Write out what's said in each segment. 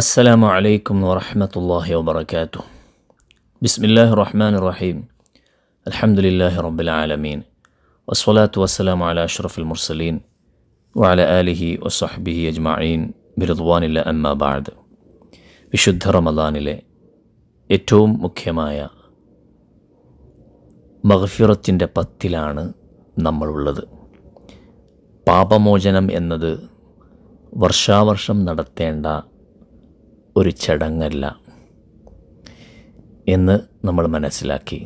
അസ്സലാമു അലൈക്കും വറഹമത്തല്ലാഹി വബർക്കാത്തു ബിസ്മില്ലാഹി റഹ്മാൻ റഹീം അലഹമുല്ലാഹി റബുലാലമീൻ വസ്വലാത്തു വസ്സലാം അല അഷ്റഫുൽ മുർസലീൻ വഅല അലിഹി വസ്സഹബിഹി അജ്മാഈൻ ബിർദ്വാനില്ല അമ്മബാദ് വിശുദ്ധ റമദാനിലെ ഏറ്റവും മുഖ്യമായ മഹഫിറത്തിൻ്റെ പത്തിലാണ് നമ്മളുള്ളത് പാപമോചനം എന്നത് വർഷാവർഷം നടത്തേണ്ട ഒരു ചടങ്ങല്ല എന്ന് നമ്മൾ മനസ്സിലാക്കി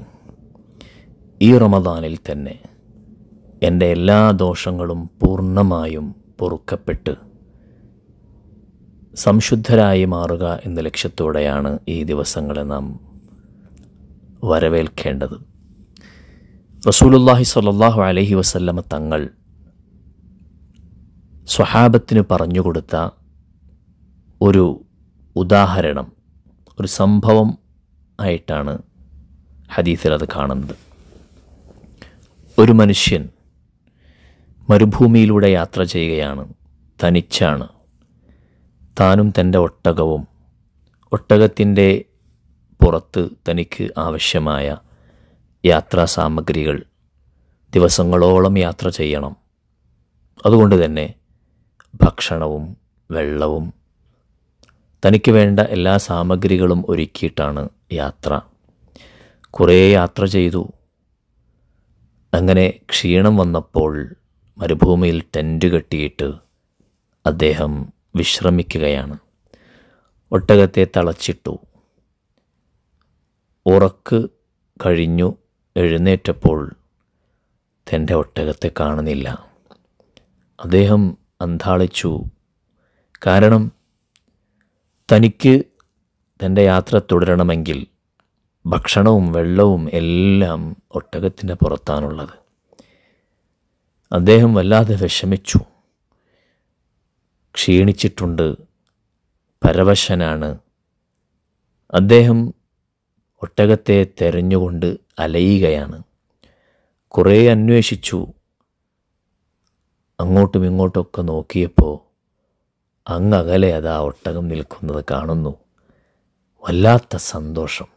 ഈ റമദാനിൽ തന്നെ എൻ്റെ എല്ലാ ദോഷങ്ങളും പൂർണ്ണമായും പൊറുക്കപ്പെട്ട് സംശുദ്ധരായി മാറുക എന്ന ലക്ഷ്യത്തോടെയാണ് ഈ ദിവസങ്ങളെ നാം വരവേൽക്കേണ്ടത് റസൂലുല്ലാഹി സ്വല്ലല്ലാഹു അലഹി വസല്ലമ തങ്ങൾ സ്വഹാബത്തിന് പറഞ്ഞുകൊടുത്ത ഒരു ഉദാഹരണം ഒരു സംഭവം ആയിട്ടാണ് ഹദീസിൽ അത് കാണുന്നത് ഒരു മനുഷ്യൻ മരുഭൂമിയിലൂടെ യാത്ര ചെയ്യുകയാണ് തനിച്ചാണ് താനും തൻ്റെ ഒട്ടകവും ഒട്ടകത്തിൻ്റെ പുറത്ത് തനിക്ക് ആവശ്യമായ യാത്രാ സാമഗ്രികൾ ദിവസങ്ങളോളം യാത്ര ചെയ്യണം അതുകൊണ്ട് തന്നെ ഭക്ഷണവും വെള്ളവും തനിക്ക് വേണ്ട എല്ലാ സാമഗ്രികളും ഒരുക്കിയിട്ടാണ് യാത്ര കുറേ യാത്ര ചെയ്തു അങ്ങനെ ക്ഷീണം വന്നപ്പോൾ മരുഭൂമിയിൽ ടെൻറ്റ് കെട്ടിയിട്ട് അദ്ദേഹം വിശ്രമിക്കുകയാണ് ഒട്ടകത്തെ തളച്ചിട്ടു ഉറക്ക് കഴിഞ്ഞു എഴുന്നേറ്റപ്പോൾ തൻ്റെ ഒട്ടകത്തെ കാണുന്നില്ല അദ്ദേഹം അന്താളിച്ചു കാരണം തനിക്ക് തൻ്റെ യാത്ര തുടരണമെങ്കിൽ ഭക്ഷണവും വെള്ളവും എല്ലാം ഒട്ടകത്തിൻ്റെ പുറത്താണുള്ളത് അദ്ദേഹം വല്ലാതെ വിഷമിച്ചു ക്ഷീണിച്ചിട്ടുണ്ട് പരവശനാണ് അദ്ദേഹം ഒട്ടകത്തെ തെരഞ്ഞുകൊണ്ട് അലയുകയാണ് കുറേ അന്വേഷിച്ചു അങ്ങോട്ടും ഇങ്ങോട്ടുമൊക്കെ നോക്കിയപ്പോൾ അങ്ങകലെ അതാ ഒട്ടകം നിൽക്കുന്നത് കാണുന്നു വല്ലാത്ത സന്തോഷം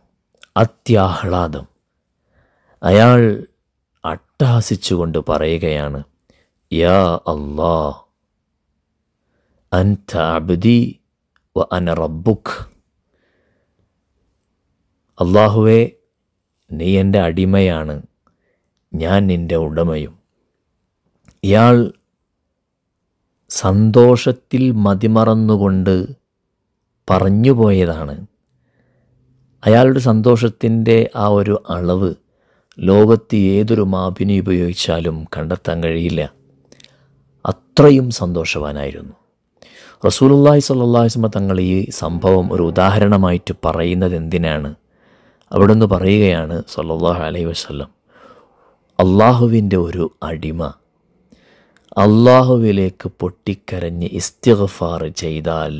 അത്യാഹ്ലാദം അയാൾ അട്ടഹസിച്ചുകൊണ്ട് പറയുകയാണ് യാ അല്ലാ അൻത അബ്ദി വ അന റബ്ബുഖ് അള്ളാഹുവെ നീ എൻ്റെ അടിമയാണ് ഞാൻ നിൻ്റെ ഉടമയും ഇയാൾ സന്തോഷത്തിൽ മതിമറന്നുകൊണ്ട് പറഞ്ഞുപോയതാണ് അയാളുടെ സന്തോഷത്തിൻ്റെ ആ ഒരു അളവ് ലോകത്ത് ഏതൊരു മാപിനി ഉപയോഗിച്ചാലും കണ്ടെത്താൻ കഴിയില്ല അത്രയും സന്തോഷവാനായിരുന്നു റസൂലുല്ലാഹി സ്വല്ലാസ്മ തങ്ങൾ ഈ സംഭവം ഒരു ഉദാഹരണമായിട്ട് പറയുന്നത് എന്തിനാണ് അവിടുന്ന് പറയുകയാണ് സല്ലാഹു അലൈഹി വസ്ലം അള്ളാഹുവിൻ്റെ ഒരു അടിമ അള്ളാഹുവിലേക്ക് പൊട്ടിക്കരഞ്ഞ് ഇസ്തിഗ്ഫാർ ചെയ്താൽ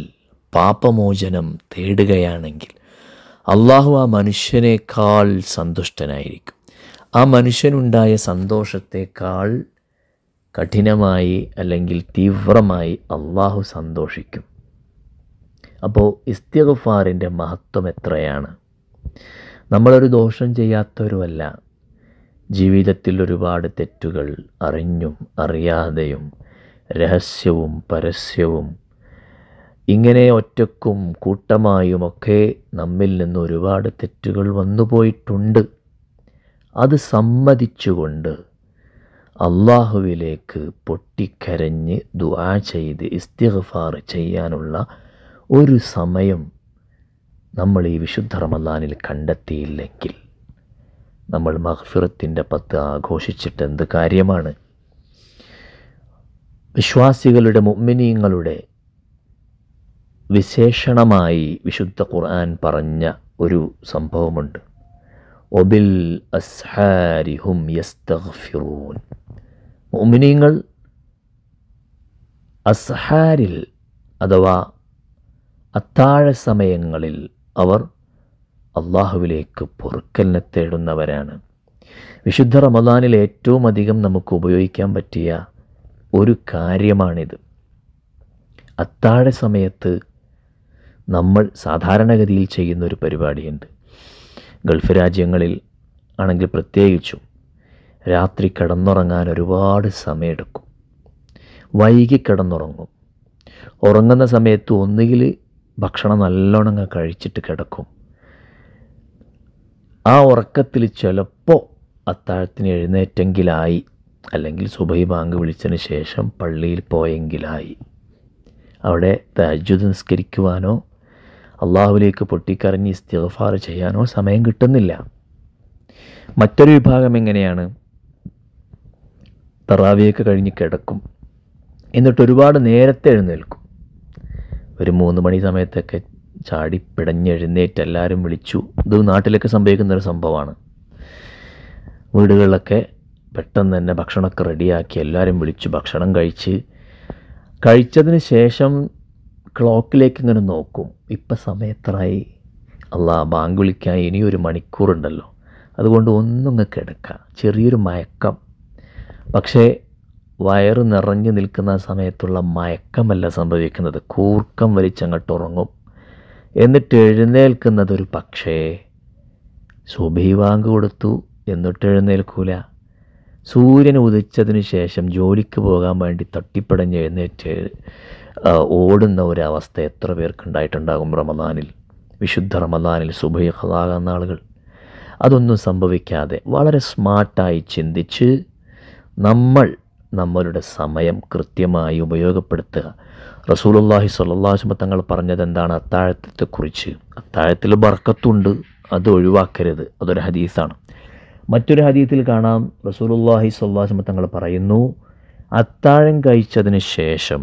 പാപമോചനം തേടുകയാണെങ്കിൽ അള്ളാഹു ആ മനുഷ്യനേക്കാൾ സന്തുഷ്ടനായിരിക്കും ആ മനുഷ്യനുണ്ടായ സന്തോഷത്തെക്കാൾ കഠിനമായി അല്ലെങ്കിൽ തീവ്രമായി അള്ളാഹു സന്തോഷിക്കും അപ്പോൾ ഇസ്തിഗ്ഫാറിൻ്റെ മഹത്വം എത്രയാണ് നമ്മളൊരു ദോഷം ചെയ്യാത്തവരുമല്ല ജീവിതത്തിൽ ഒരുപാട് തെറ്റുകൾ അറിഞ്ഞും അറിയാതെയും രഹസ്യവും പരസ്യവും ഇങ്ങനെ ഒറ്റക്കും കൂട്ടമായുമൊക്കെ നമ്മിൽ നിന്ന് ഒരുപാട് തെറ്റുകൾ വന്നുപോയിട്ടുണ്ട് അത് സമ്മതിച്ചുകൊണ്ട് അള്ളാഹുവിലേക്ക് പൊട്ടിക്കരഞ്ഞ് ദുആ ചെയ്ത് ഇസ്തിഗ്ഫാർ ചെയ്യാനുള്ള ഒരു സമയം നമ്മൾ ഈ വിശുദ്ധ റമദാനിൽ കണ്ടെത്തിയില്ലെങ്കിൽ നമ്മൾ മഹഫിറത്തിൻ്റെ പത്ത് ആഘോഷിച്ചിട്ട് എന്ത് കാര്യമാണ് വിശ്വാസികളുടെ മുമ്മിനീങ്ങളുടെ വിശേഷണമായി വിശുദ്ധ ഖുർആൻ പറഞ്ഞ ഒരു സംഭവമുണ്ട് ഒബിൽ അസ്ഹാരിഹും യസ്തഗ്ഫിറൂൻ മുമിനീങ്ങൾ അസ്ഹാരിൽ അഥവാ അത്താഴ സമയങ്ങളിൽ അവർ അള്ളാഹുവിലേക്ക് പൊറുക്കലിനെ തേടുന്നവരാണ് വിശുദ്ധ റമദാനിൽ ഏറ്റവും അധികം നമുക്ക് ഉപയോഗിക്കാൻ പറ്റിയ ഒരു കാര്യമാണിത് അത്താഴ സമയത്ത് നമ്മൾ സാധാരണഗതിയിൽ ചെയ്യുന്ന ഒരു പരിപാടിയുണ്ട് ഗൾഫ് രാജ്യങ്ങളിൽ ആണെങ്കിൽ പ്രത്യേകിച്ചും രാത്രി കിടന്നുറങ്ങാൻ ഒരുപാട് സമയമെടുക്കും വൈകി കിടന്നുറങ്ങും ഉറങ്ങുന്ന സമയത്ത് ഒന്നുകിൽ ഭക്ഷണം നല്ലോണം കഴിച്ചിട്ട് കിടക്കും ആ ഉറക്കത്തിൽ ചിലപ്പോൾ അത്താഴത്തിന് എഴുന്നേറ്റെങ്കിലായി അല്ലെങ്കിൽ സുബൈ ബാങ്ക് വിളിച്ചതിന് ശേഷം പള്ളിയിൽ പോയെങ്കിലായി അവിടെ തജ്ജുദ് നിസ്കരിക്കുവാനോ അള്ളാഹുലേക്ക് പൊട്ടിക്കറിഞ്ഞ് ഇസ്തിഫാർ ചെയ്യാനോ സമയം കിട്ടുന്നില്ല മറ്റൊരു വിഭാഗം എങ്ങനെയാണ് തറാവിയൊക്കെ കഴിഞ്ഞ് കിടക്കും എന്നിട്ട് ഒരുപാട് നേരത്തെ എഴുന്നേൽക്കും ഒരു മൂന്ന് മണി സമയത്തൊക്കെ ചാടി പിടഞ്ഞെഴുന്നേറ്റ് എല്ലാവരും വിളിച്ചു ഇത് നാട്ടിലൊക്കെ സംഭവിക്കുന്നൊരു സംഭവമാണ് വീടുകളിലൊക്കെ പെട്ടെന്ന് തന്നെ ഭക്ഷണമൊക്കെ റെഡിയാക്കി എല്ലാവരും വിളിച്ചു ഭക്ഷണം കഴിച്ച് കഴിച്ചതിന് ശേഷം ക്ലോക്കിലേക്ക് ഇങ്ങനെ നോക്കും ഇപ്പം സമയത്രായി അല്ല ബാങ്ക് വിളിക്കാൻ ഇനിയൊരു മണിക്കൂറുണ്ടല്ലോ അതുകൊണ്ട് ഒന്നും കിടക്കാം ചെറിയൊരു മയക്കം പക്ഷേ വയറ് നിറഞ്ഞു നിൽക്കുന്ന സമയത്തുള്ള മയക്കമല്ല സംഭവിക്കുന്നത് കൂർക്കം വലിച്ചങ്ങോട്ട് ഉറങ്ങും എന്നിട്ട് എഴുന്നേൽക്കുന്നതൊരു പക്ഷേ സുബി വാങ്ക് കൊടുത്തു എന്നിട്ട് എഴുന്നേൽക്കൂല സൂര്യൻ ഉദിച്ചതിന് ശേഷം ജോലിക്ക് പോകാൻ വേണ്ടി തട്ടിപ്പടഞ്ഞ് എഴുന്നേറ്റ് ഓടുന്ന ഒരവസ്ഥ എത്ര പേർക്കുണ്ടായിട്ടുണ്ടാകും റമദാനിൽ വിശുദ്ധ റമദാനിൽ സുബൈ ഹലാകുന്ന ആളുകൾ അതൊന്നും സംഭവിക്കാതെ വളരെ സ്മാർട്ടായി ചിന്തിച്ച് നമ്മൾ നമ്മളുടെ സമയം കൃത്യമായി ഉപയോഗപ്പെടുത്തുക റസൂലുള്ളാഹി സ്വല്ലാസ്മ തങ്ങൾ പറഞ്ഞത് എന്താണ് അത്താഴത്തെക്കുറിച്ച് അത്താഴത്തിൽ ബർക്കത്തുണ്ട് അത് ഒഴിവാക്കരുത് അതൊരു ഹദീസാണ് മറ്റൊരു ഹദീത്തിൽ കാണാം റസൂലുള്ളാഹി സ്വല്ലാസ്മ തങ്ങൾ പറയുന്നു അത്താഴം കഴിച്ചതിന് ശേഷം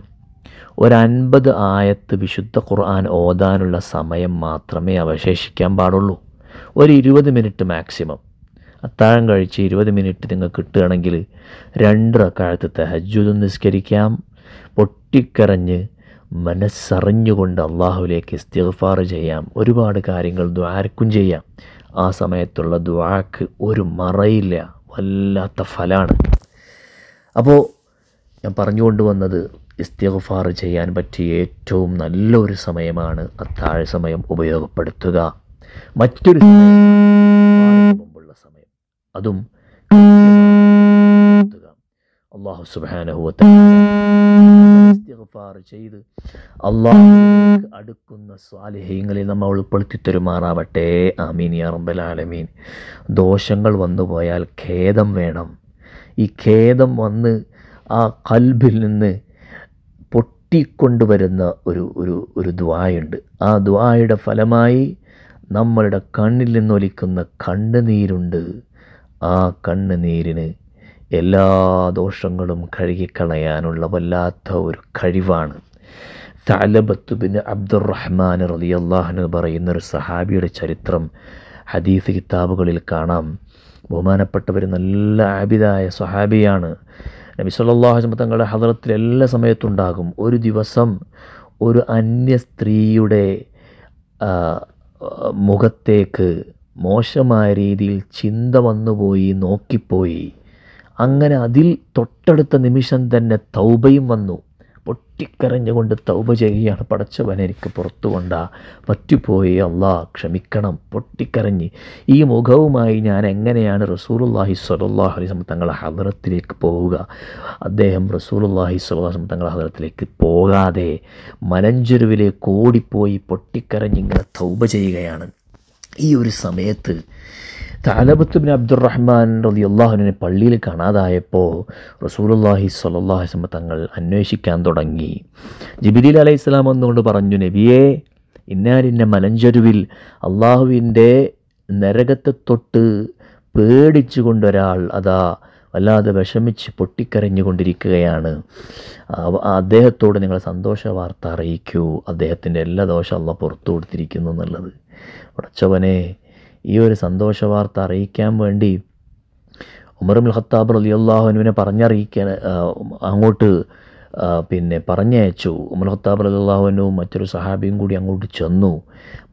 ഒരു ആയത്ത് വിശുദ്ധ ഖുർആൻ ഓതാനുള്ള സമയം മാത്രമേ അവശേഷിക്കാൻ പാടുള്ളൂ ഒരു ഇരുപത് മിനിറ്റ് മാക്സിമം അത്താഴം കഴിച്ച് ഇരുപത് മിനിറ്റ് നിങ്ങൾക്ക് കിട്ടുകയാണെങ്കിൽ രണ്ട് റക്കാഴത്ത് തഹജ്ജുദും നിസ്കരിക്കാം പൊട്ടിക്കരഞ്ഞ് മനസ്സറിഞ്ഞുകൊണ്ട് അള്ളാഹുലേക്ക് ഇസ്തിഗ്ഫാർ ചെയ്യാം ഒരുപാട് കാര്യങ്ങൾ ദ്വാരക്കും ചെയ്യാം ആ സമയത്തുള്ള ദ്വാക്ക് ഒരു മറയില്ല വല്ലാത്ത ഫലമാണ് അപ്പോൾ ഞാൻ പറഞ്ഞുകൊണ്ട് വന്നത് ഇസ്തിഗ്ഫാർ ചെയ്യാൻ പറ്റിയ ഏറ്റവും നല്ലൊരു സമയമാണ് അത്താഴ സമയം ഉപയോഗപ്പെടുത്തുക മറ്റൊരു അതും അള്ളാഹു സുബാനഹുവത്ത ചെയ്ത് അള്ളാഹു അടുക്കുന്ന സ്വാലിഹ്യങ്ങളിൽ നമ്മൾ ഉൾപ്പെടുത്തി തരുമാറാവട്ടെ ആമീൻ അറമ്പലാലമീൻ ദോഷങ്ങൾ വന്നു പോയാൽ ഖേദം വേണം ഈ ഖേദം വന്ന് ആ കൽബിൽ നിന്ന് പൊട്ടിക്കൊണ്ടുവരുന്ന ഒരു ഒരു ഒരു ദ്വായുണ്ട് ആ ദ്വായുടെ ഫലമായി നമ്മളുടെ കണ്ണിൽ നിന്നൊലിക്കുന്ന കണ്ണുനീരുണ്ട് ആ കണ്ണുനീരിന് എല്ലാ ദോഷങ്ങളും കഴുകിക്കളയാനുള്ള വല്ലാത്ത ഒരു കഴിവാണ് തലബത്ത് ബിൻ അബ്ദുറഹ്മാൻ റലിയല്ലാഹ്നു പറയുന്നൊരു സഹാബിയുടെ ചരിത്രം ഹദീസ് കിതാബുകളിൽ കാണാം ബഹുമാനപ്പെട്ടവർ നല്ല ആബിദായ സഹാബിയാണ് നബി തങ്ങളുടെ ഹദറത്തിൽ എല്ലാ സമയത്തുണ്ടാകും ഒരു ദിവസം ഒരു അന്യ സ്ത്രീയുടെ മുഖത്തേക്ക് മോശമായ രീതിയിൽ ചിന്ത വന്നുപോയി നോക്കിപ്പോയി അങ്ങനെ അതിൽ തൊട്ടടുത്ത നിമിഷം തന്നെ തൗബയും വന്നു പൊട്ടിക്കരഞ്ഞുകൊണ്ട് തൗബ ചെയ്യുകയാണ് പടച്ചവൻ എനിക്ക് പുറത്തു കൊണ്ട പറ്റിപ്പോയി അള്ളാ ക്ഷമിക്കണം പൊട്ടിക്കരഞ്ഞ് ഈ മുഖവുമായി ഞാൻ എങ്ങനെയാണ് റസൂലുല്ലാഹി സ്വലല്ലാഹു അലൈസ് തങ്ങളുടെ ഹദറത്തിലേക്ക് പോവുക അദ്ദേഹം റസൂലുല്ലാഹി സ്വലാഹു തങ്ങളുടെ ഹദറത്തിലേക്ക് പോകാതെ മലഞ്ചെരുവിലേക്ക് ഓടിപ്പോയി പൊട്ടിക്കരഞ്ഞിങ്ങനെ തൗബ ചെയ്യുകയാണ് ഈ ഒരു സമയത്ത് തലബത്തുബിൻ അബ്ദുറഹ്മാൻ റതി അള്ളാഹുനെ പള്ളിയിൽ കാണാതായപ്പോൾ റസൂലുല്ലാഹി സ്വലല്ലാഹിസ്മ തങ്ങൾ അന്വേഷിക്കാൻ തുടങ്ങി ജിബിലി അലൈഹി ഇസ്ലാം എന്നുകൊണ്ട് പറഞ്ഞു നബിയെ ഇന്നാലിൻ്റെ മലഞ്ചരുവിൽ അള്ളാഹുവിൻ്റെ നരകത്തെ തൊട്ട് പേടിച്ചുകൊണ്ടൊരാൾ അതാ വല്ലാതെ വിഷമിച്ച് പൊട്ടിക്കരഞ്ഞുകൊണ്ടിരിക്കുകയാണ് അദ്ദേഹത്തോട് നിങ്ങൾ സന്തോഷ വാർത്ത അറിയിക്കൂ അദ്ദേഹത്തിൻ്റെ എല്ലാ ദോഷം അല്ല പുറത്തു കൊടുത്തിരിക്കുന്നു എന്നുള്ളത് ഉടച്ചവനെ ഈ ഒരു സന്തോഷ വാർത്ത അറിയിക്കാൻ വേണ്ടി ഉമറുൽ ഖത്താബ് അലി അള്ളാഹുനുവിനെ പറഞ്ഞറിയിക്കാൻ അങ്ങോട്ട് പിന്നെ പറഞ്ഞയച്ചു ഉമർ ഖത്താബ് അള്ളാഹുവിനും മറ്റൊരു സഹാബിയും കൂടി അങ്ങോട്ട് ചെന്നു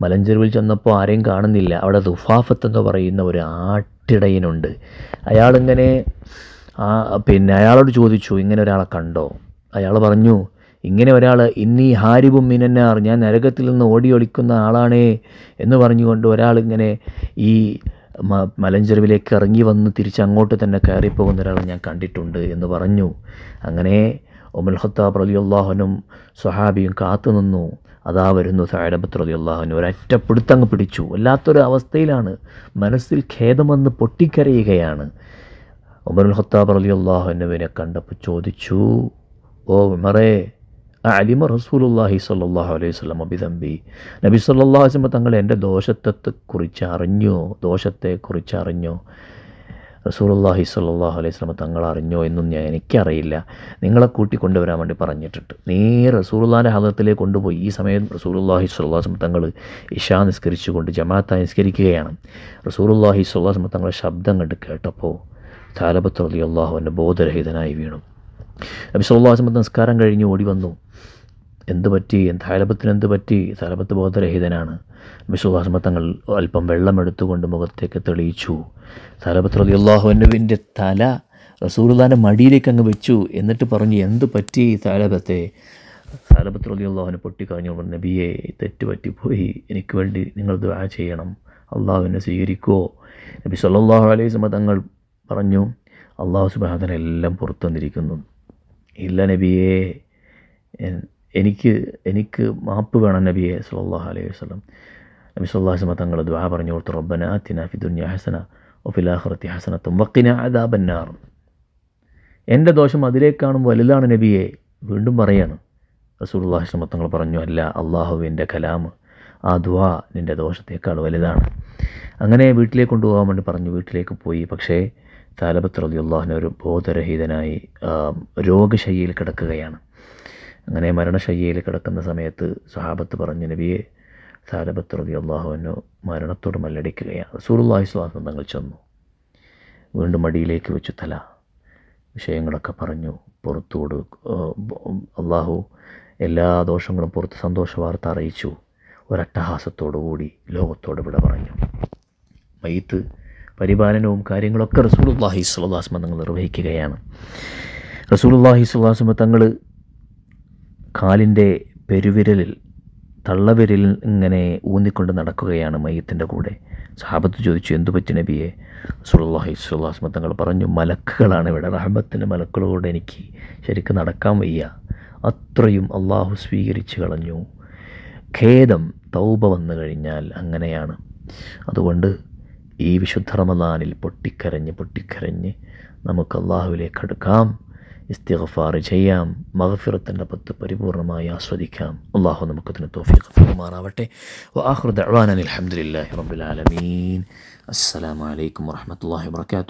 മലഞ്ചെരുവിൽ ചെന്നപ്പോൾ ആരെയും കാണുന്നില്ല അവിടെ ദുഫാഫത്ത് എന്ന് പറയുന്ന ഒരു ആട്ട് കെട്ടിടയിനുണ്ട് അയാളിങ്ങനെ ആ പിന്നെ അയാളോട് ചോദിച്ചു ഇങ്ങനെ ഒരാളെ കണ്ടോ അയാൾ പറഞ്ഞു ഇങ്ങനെ ഒരാൾ ഇന്നീ ഹാരിബും മിനന്നാർ ഞാൻ നരകത്തിൽ നിന്ന് ഓടി ഒളിക്കുന്ന ആളാണേ എന്ന് പറഞ്ഞുകൊണ്ട് ഒരാളിങ്ങനെ ഈ മലഞ്ചെരുവിലേക്ക് ഇറങ്ങി വന്ന് തിരിച്ചങ്ങോട്ട് തന്നെ കയറിപ്പോകുന്ന ഒരാളെ ഞാൻ കണ്ടിട്ടുണ്ട് എന്ന് പറഞ്ഞു അങ്ങനെ അലി ഖത്താബ് സുഹാബിയും കാത്തു കാത്തുനിന്നു അതാ വരുന്നു സായടപത്രതി അള്ളാഹുവിന് ഒരറ്റപ്പെടുത്തങ്ങ് പിടിച്ചു വല്ലാത്തൊരു അവസ്ഥയിലാണ് മനസ്സിൽ ഖേദമെന്ന് പൊട്ടിക്കരയുകയാണ് ഉമറുൽ ഹത്താബ് അലി അള്ളാഹുവിനെ കണ്ടപ്പോൾ ചോദിച്ചു ഓ ഉമറേ അലിമ റസൂലുള്ളാഹി സല്ലാഹു അലൈഹി സ്വലം അബിതമ്പി നബി സല്ലാഹു വസ്ലമ തങ്ങൾ എൻ്റെ ദോഷത്തെക്കുറിച്ച് അറിഞ്ഞോ ദോഷത്തെക്കുറിച്ച് അറിഞ്ഞോ റസൂലുള്ളാഹി സ്വല്ലല്ലാഹു അലൈഹി സ്വലമ തങ്ങൾ അറിഞ്ഞോ എന്നും ഞാൻ എനിക്കറിയില്ല നിങ്ങളെ കൂട്ടി കൊണ്ടുവരാൻ വേണ്ടി പറഞ്ഞിട്ടുണ്ട് നേരെ റസൂലുള്ളാഹിൻ്റെ ഹദത്തിലേക്ക് കൊണ്ടുപോയി ഈ സമയം റസൂലുള്ളാഹി സ്വല്ലല്ലാഹു അലൈഹി തങ്ങൾ ഇഷാ നിസ്കരിച്ചുകൊണ്ട് ജമാഅത്ത നിസ്കരിക്കുകയാണ് റസൂലുള്ളാഹി സ്വല്ലല്ലാഹു അലൈഹി തങ്ങളുടെ ശബ്ദം കണ്ട് കേട്ടപ്പോൾ താലബത്ത് റളിയല്ലാഹു അൻഹു ബോധരഹിതനായി വീണു നബി സല്ലല്ലാഹു അലൈഹി നിസ്കാരം കഴിഞ്ഞ് ഓടി വന്നു എന്ത് പറ്റി തലപത്തിന് എന്ത് പറ്റി തലപത്ത് ബോധരഹിതനാണ് വിശ്വാസമത്തങ്ങൾ അല്പം വെള്ളമെടുത്തുകൊണ്ട് മുഖത്തേക്ക് തെളിയിച്ചു തലപത്ത് റതിയുള്ളാഹുവിൻ്റെ തല റസൂലുദാൻ്റെ മടിയിലേക്ക് അങ്ങ് വെച്ചു എന്നിട്ട് പറഞ്ഞു എന്ത് പറ്റി തലപത്തെ തലപത്ത് റതിയുള്ളാഹുവിനെ പൊട്ടിക്കഴിഞ്ഞു നബിയെ തെറ്റുപറ്റിപ്പോയി എനിക്ക് വേണ്ടി നിങ്ങൾ ദുആ ചെയ്യണം അള്ളാഹുവിനെ സ്വീകരിക്കുമോ നബി സല്ലാഹു അലൈഹി സ്വമ തങ്ങൾ പറഞ്ഞു അള്ളാഹു സുബാദനെല്ലാം പുറത്തു വന്നിരിക്കുന്നു ഇല്ല നബിയേ എനിക്ക് എനിക്ക് മാപ്പ് വേണം നബിയെ സല്ലാഹു അലൈഹി വസ്ലം നബി സല്ലാഹു തങ്ങൾ ദ്വാ പറഞ്ഞു കൊടുത്തു റബ്ബന ആത്തിന ഫിദുന്യ ഹസന ഒഫിലാഹുറത്തി ഹസന തുമ്പക്കിന അദാബന്നാർ എൻ്റെ ദോഷം അതിലേക്കാണും വലുതാണ് നബിയെ വീണ്ടും പറയാണ് റസൂൽ അള്ളാഹു തങ്ങൾ പറഞ്ഞു അല്ല അള്ളാഹുവിൻ്റെ കലാമ് ആ ദ്വാ നിൻ്റെ ദോഷത്തേക്കാൾ വലുതാണ് അങ്ങനെ വീട്ടിലേക്ക് കൊണ്ടുപോകാൻ വേണ്ടി പറഞ്ഞു വീട്ടിലേക്ക് പോയി പക്ഷേ താലപത്ര അള്ളാഹിനെ ഒരു ബോധരഹിതനായി രോഗശയ്യയിൽ കിടക്കുകയാണ് അങ്ങനെ മരണശയ്യയിൽ കിടക്കുന്ന സമയത്ത് സഹാബത്ത് പറഞ്ഞു നബിയെ സാരബത്ത് റതി അള്ളാഹുവിനു മരണത്തോട് മല്ലടിക്കുകയാണ് റസൂറുല്ലാഹി സ്വാസം തങ്ങൾ ചെന്നു വീണ്ടും മടിയിലേക്ക് വെച്ചു തല വിഷയങ്ങളൊക്കെ പറഞ്ഞു പുറത്തോട് അള്ളാഹു എല്ലാ ദോഷങ്ങളും പുറത്ത് സന്തോഷ വാർത്ത അറിയിച്ചു ഒരട്ടഹാസത്തോടുകൂടി ലോകത്തോട് വിട പറഞ്ഞു മയ്യത്ത് പരിപാലനവും കാര്യങ്ങളൊക്കെ അള്ളാഹി സ്വല്ലാസ്മ തങ്ങൾ നിർവഹിക്കുകയാണ് അള്ളാഹി സ്വല്ലാസ്മ തങ്ങൾ കാലിൻ്റെ പെരുവിരലിൽ തള്ളവിരലിൽ ഇങ്ങനെ ഊന്നിക്കൊണ്ട് നടക്കുകയാണ് മയ്യത്തിൻ്റെ കൂടെ സഹാബത്ത് ചോദിച്ചു എന്തു പറ്റി നബിയെ സുല്ലാഹി സുല്ലാസ്മ തങ്ങൾ പറഞ്ഞു മലക്കുകളാണ് ഇവിടെ റഹബത്തിൻ്റെ മലക്കുകളോട് എനിക്ക് ശരിക്കും നടക്കാൻ വയ്യ അത്രയും അള്ളാഹു സ്വീകരിച്ചു കളഞ്ഞു ഖേദം തൗബ വന്നു കഴിഞ്ഞാൽ അങ്ങനെയാണ് അതുകൊണ്ട് ഈ വിശുദ്ധ റമദാനിൽ പൊട്ടിക്കരഞ്ഞ് പൊട്ടിക്കരഞ്ഞ് നമുക്ക് അള്ളാഹുവിലേക്കെടുക്കാം അടുക്കാം استغفار جيام مغفرة نبت بريبور ما ياسودي كام الله نمكتنا التوفيق فرمانا بطي وآخر دعوانا الحمد لله رب العالمين السلام عليكم ورحمة الله وبركاته